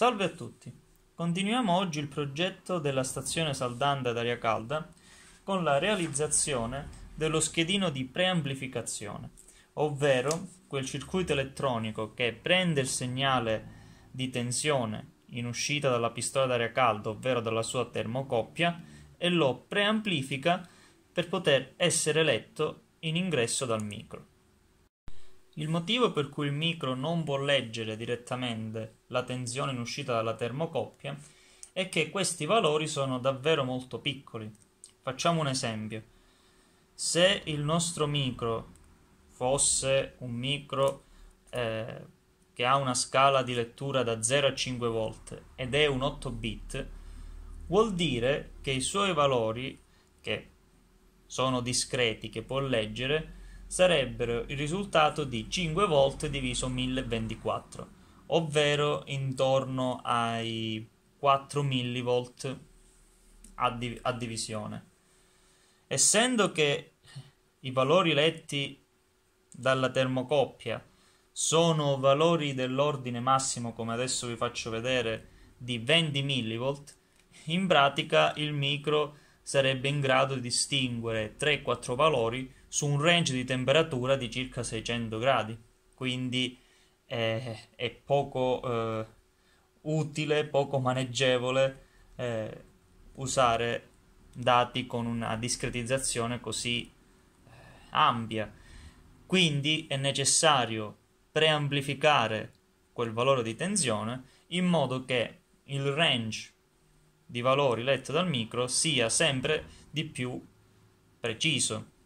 Salve a tutti! Continuiamo oggi il progetto della stazione saldante ad aria calda con la realizzazione dello schedino di preamplificazione, ovvero quel circuito elettronico che prende il segnale di tensione in uscita dalla pistola d'aria calda, ovvero dalla sua termocoppia, e lo preamplifica per poter essere letto in ingresso dal micro. Il motivo per cui il micro non può leggere direttamente la tensione in uscita dalla termocoppia è che questi valori sono davvero molto piccoli. Facciamo un esempio. Se il nostro micro fosse un micro eh, che ha una scala di lettura da 0 a 5 volt ed è un 8 bit, vuol dire che i suoi valori, che sono discreti, che può leggere, sarebbero il risultato di 5 volt diviso 1024, ovvero intorno ai 4 millivolt a, div a divisione. Essendo che i valori letti dalla termocoppia sono valori dell'ordine massimo, come adesso vi faccio vedere, di 20 millivolt, in pratica il micro sarebbe in grado di distinguere 3-4 valori su un range di temperatura di circa 600 gradi, quindi è, è poco eh, utile, poco maneggevole eh, usare dati con una discretizzazione così eh, ampia. Quindi è necessario preamplificare quel valore di tensione in modo che il range di valori letto dal micro sia sempre di più preciso.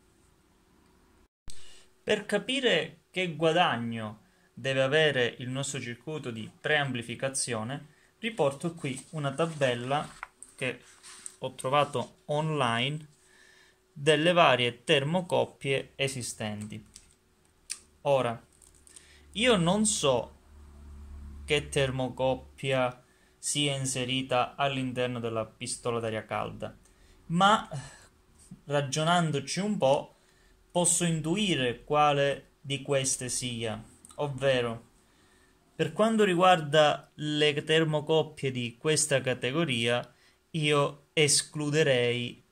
Per capire che guadagno deve avere il nostro circuito di preamplificazione, riporto qui una tabella che ho trovato online delle varie termocoppie esistenti. Ora, io non so che termocoppia sia inserita all'interno della pistola d'aria calda, ma eh, ragionandoci un po' posso intuire quale di queste sia, ovvero per quanto riguarda le termocoppie di questa categoria, io escluderei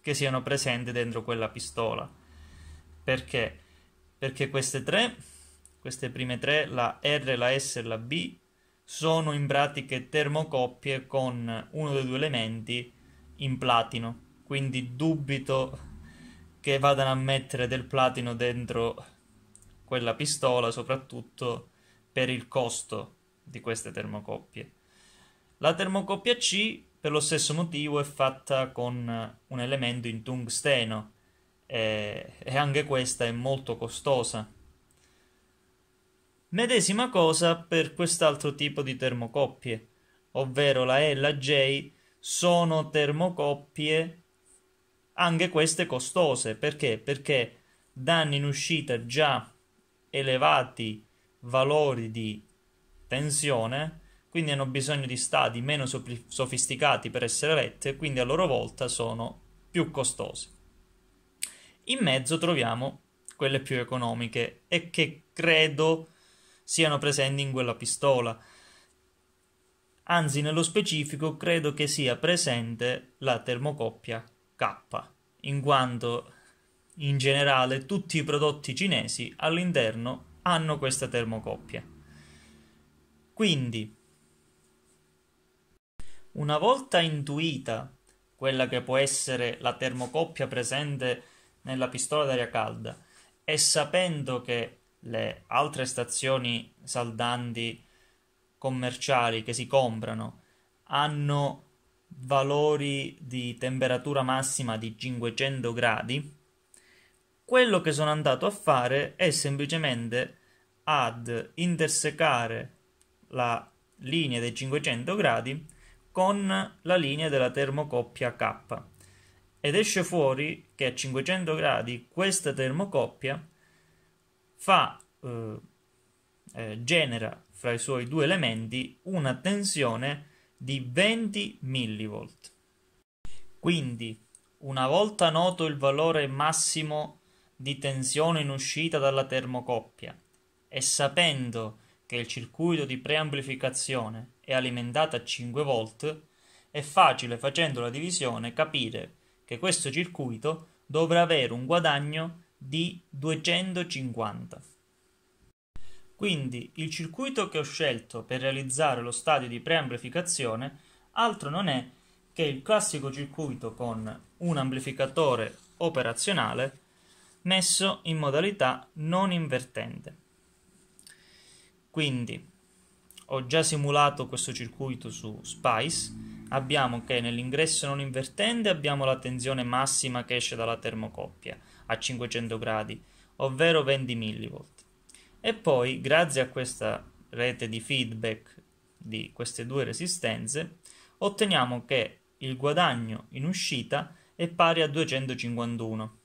che siano presenti dentro quella pistola. Perché? Perché queste tre, queste prime tre, la R, la S e la B, sono in pratica termocoppie con uno dei due elementi in platino. Quindi dubito che vadano a mettere del platino dentro quella pistola, soprattutto per il costo di queste termocoppie. La termocoppia C, per lo stesso motivo, è fatta con un elemento in tungsteno e, e anche questa è molto costosa. Medesima cosa per quest'altro tipo di termocoppie, ovvero la E e la J sono termocoppie anche queste costose. Perché? Perché danno in uscita già elevati valori di tensione, quindi hanno bisogno di stadi meno sofisticati per essere lette, quindi a loro volta sono più costose In mezzo troviamo quelle più economiche e che credo siano presenti in quella pistola. Anzi, nello specifico, credo che sia presente la termocoppia K, in quanto in generale tutti i prodotti cinesi all'interno hanno questa termocoppia. Quindi, una volta intuita quella che può essere la termocoppia presente nella pistola d'aria calda e sapendo che le altre stazioni saldanti commerciali che si comprano hanno valori di temperatura massima di 500 gradi, quello che sono andato a fare è semplicemente ad intersecare la linea dei 500 gradi con la linea della termocoppia K ed esce fuori che a 500 gradi questa termocoppia fa, eh, eh, genera fra i suoi due elementi una tensione di 20 mV. Quindi, una volta noto il valore massimo di tensione in uscita dalla termocoppia e sapendo che il circuito di preamplificazione è alimentato a 5 V, è facile facendo la divisione capire che questo circuito dovrà avere un guadagno di 250. Quindi il circuito che ho scelto per realizzare lo stadio di preamplificazione altro non è che il classico circuito con un amplificatore operazionale messo in modalità non invertente. Quindi ho già simulato questo circuito su Spice, abbiamo che nell'ingresso non invertente abbiamo la tensione massima che esce dalla termocoppia a 500 gradi, ovvero 20 mV. E poi, grazie a questa rete di feedback di queste due resistenze, otteniamo che il guadagno in uscita è pari a 251.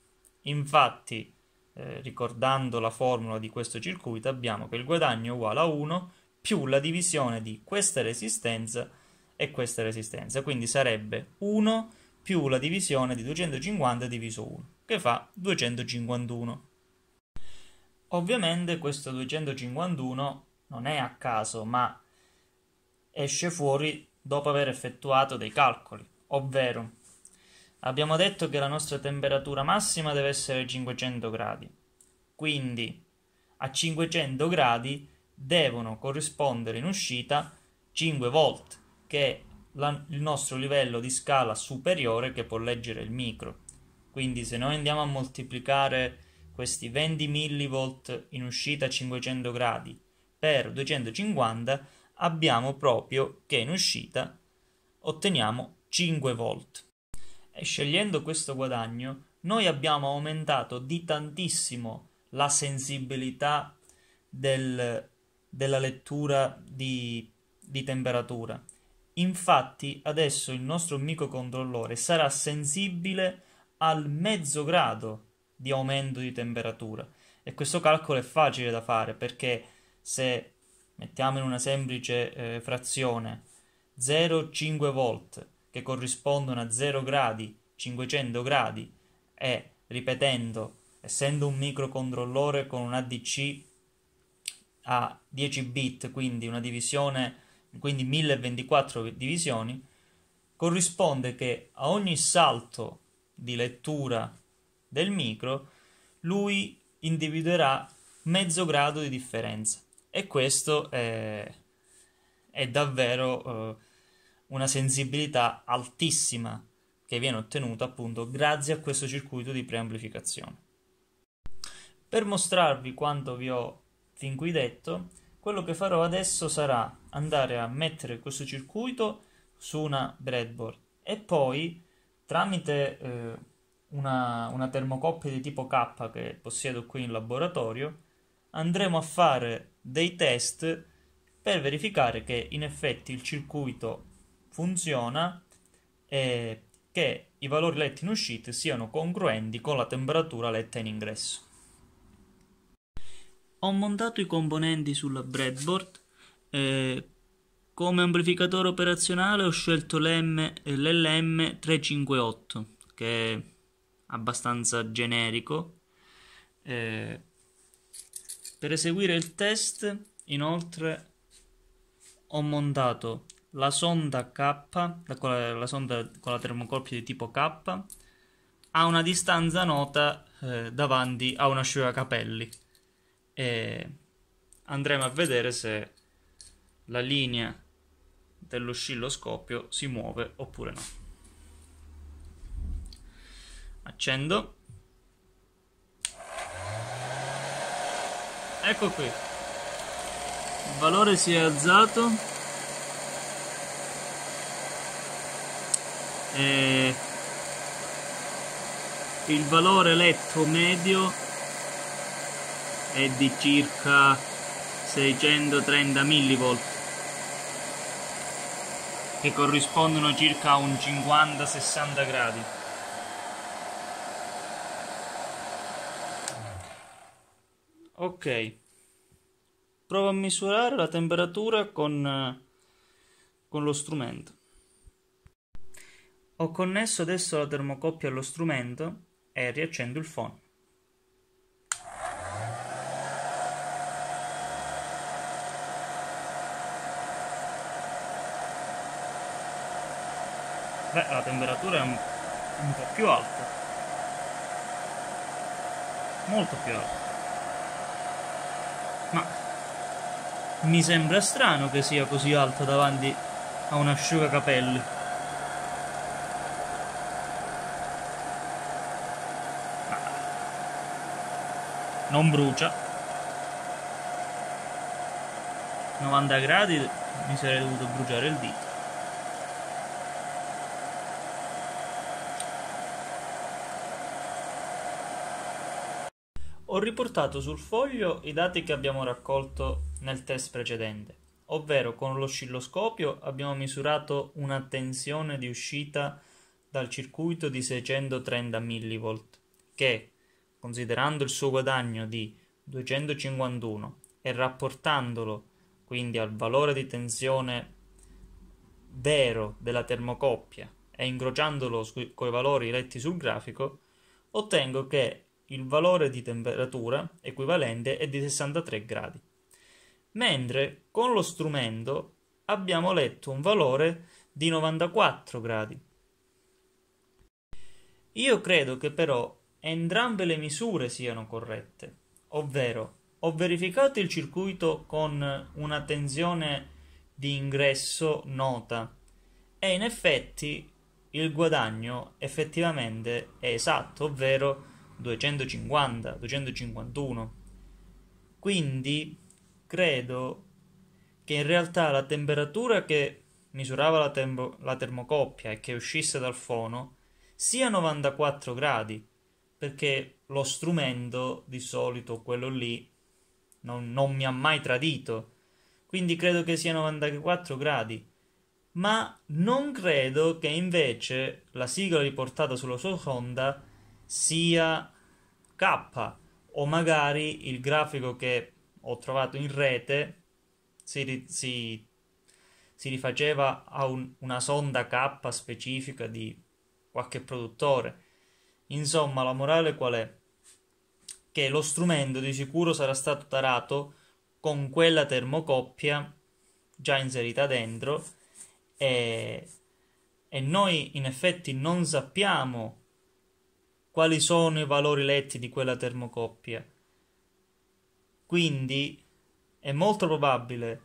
Infatti, eh, ricordando la formula di questo circuito, abbiamo che il guadagno è uguale a 1 più la divisione di questa resistenza e questa resistenza. Quindi sarebbe 1 più la divisione di 250 diviso 1, che fa 251. Ovviamente questo 251 non è a caso, ma esce fuori dopo aver effettuato dei calcoli, ovvero abbiamo detto che la nostra temperatura massima deve essere 500 gradi, quindi a 500 gradi devono corrispondere in uscita 5 volt, che è la, il nostro livello di scala superiore che può leggere il micro. Quindi se noi andiamo a moltiplicare questi 20 mV in uscita a 500 gradi per 250 abbiamo proprio che in uscita otteniamo 5 volt e scegliendo questo guadagno noi abbiamo aumentato di tantissimo la sensibilità del, della lettura di, di temperatura infatti adesso il nostro microcontrollore sarà sensibile al mezzo grado di aumento di temperatura. E questo calcolo è facile da fare perché se mettiamo in una semplice eh, frazione 0,5 volt che corrispondono a 0 gradi, 500 gradi e ripetendo, essendo un microcontrollore con un ADC a 10 bit, quindi una divisione, quindi 1024 divisioni, corrisponde che a ogni salto di lettura del micro, lui individuerà mezzo grado di differenza. E questo è, è davvero eh, una sensibilità altissima che viene ottenuta appunto grazie a questo circuito di preamplificazione. Per mostrarvi quanto vi ho fin qui detto, quello che farò adesso sarà andare a mettere questo circuito su una breadboard e poi tramite eh, una, una termocoppia di tipo K che possiedo qui in laboratorio, andremo a fare dei test per verificare che in effetti il circuito funziona e che i valori letti in uscita siano congruenti con la temperatura letta in ingresso. Ho montato i componenti sulla breadboard. Eh, come amplificatore operazionale ho scelto l'LM358 che abbastanza generico. Eh, per eseguire il test, inoltre, ho montato la sonda K, la, la sonda con la termocoppia di tipo K, a una distanza nota eh, davanti a un asciugacapelli. E andremo a vedere se la linea dello scilloscopio si muove oppure no. Accendo. Ecco qui. Il valore si è alzato. E il valore letto medio è di circa 630 millivolt che corrispondono circa a un 50-60 gradi ok provo a misurare la temperatura con, eh, con lo strumento ho connesso adesso la termocoppia allo strumento e riaccendo il phon Beh, la temperatura è un, un po' più alta molto più alta ma mi sembra strano che sia così alta davanti a un asciugacapelli. Ma ah. Non brucia. 90 gradi mi sarei dovuto bruciare il dito. Ho riportato sul foglio i dati che abbiamo raccolto nel test precedente, ovvero con l'oscilloscopio abbiamo misurato una tensione di uscita dal circuito di 630 mV che, considerando il suo guadagno di 251 e rapportandolo quindi al valore di tensione vero della termocoppia e incrociandolo coi valori letti sul grafico, ottengo che il valore di temperatura equivalente è di 63 gradi, mentre con lo strumento abbiamo letto un valore di 94 gradi. Io credo che però entrambe le misure siano corrette, ovvero ho verificato il circuito con una tensione di ingresso nota e in effetti il guadagno effettivamente è esatto, ovvero 250, 251. Quindi credo che in realtà la temperatura che misurava la, tempo, la termocoppia e che uscisse dal fono sia 94 gradi, perché lo strumento di solito quello lì non, non mi ha mai tradito. Quindi credo che sia 94 gradi ma non credo che invece la sigla riportata sulla sua sonda sia K o magari il grafico che ho trovato in rete si, si, si rifaceva a un, una sonda K specifica di qualche produttore. Insomma, la morale qual è? Che lo strumento di sicuro sarà stato tarato con quella termocoppia già inserita dentro e, e noi in effetti non sappiamo quali sono i valori letti di quella termocoppia. Quindi è molto probabile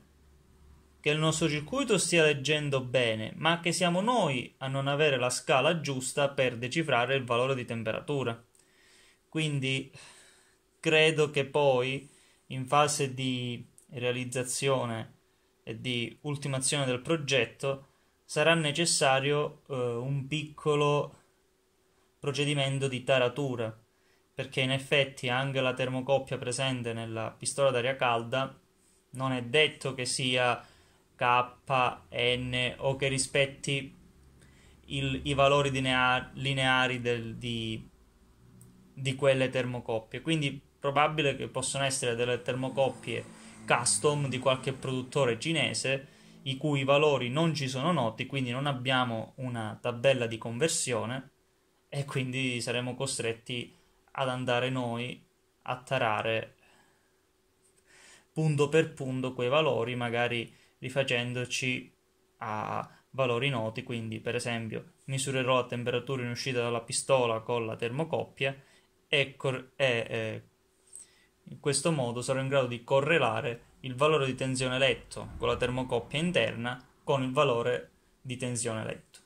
che il nostro circuito stia leggendo bene, ma che siamo noi a non avere la scala giusta per decifrare il valore di temperatura. Quindi credo che poi in fase di realizzazione e di ultimazione del progetto sarà necessario eh, un piccolo procedimento di taratura, perché in effetti anche la termocoppia presente nella pistola d'aria calda non è detto che sia K, N o che rispetti il, i valori linea, lineari del, di, di quelle termocoppie. Quindi probabile che possano essere delle termocoppie custom di qualche produttore cinese i cui valori non ci sono noti, quindi non abbiamo una tabella di conversione e quindi saremo costretti ad andare noi a tarare punto per punto quei valori, magari rifacendoci a valori noti, quindi per esempio misurerò la temperatura in uscita dalla pistola con la termocoppia e, cor- e eh, in questo modo sarò in grado di correlare il valore di tensione letto con la termocoppia interna con il valore di tensione letto.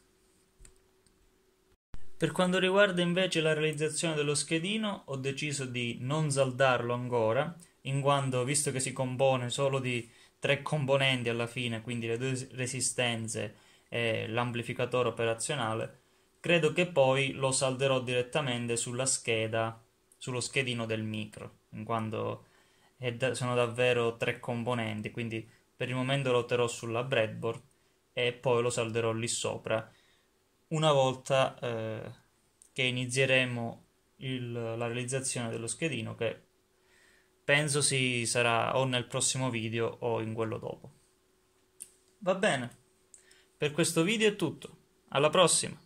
Per quanto riguarda invece la realizzazione dello schedino, ho deciso di non saldarlo ancora, in quanto visto che si compone solo di tre componenti alla fine, quindi le due resistenze e l'amplificatore operazionale, credo che poi lo salderò direttamente sulla scheda, sullo schedino del micro, in quanto da- sono davvero tre componenti, quindi per il momento lo terrò sulla breadboard e poi lo salderò lì sopra una volta eh, che inizieremo il, la realizzazione dello schedino che penso si sarà o nel prossimo video o in quello dopo. Va bene, per questo video è tutto, alla prossima!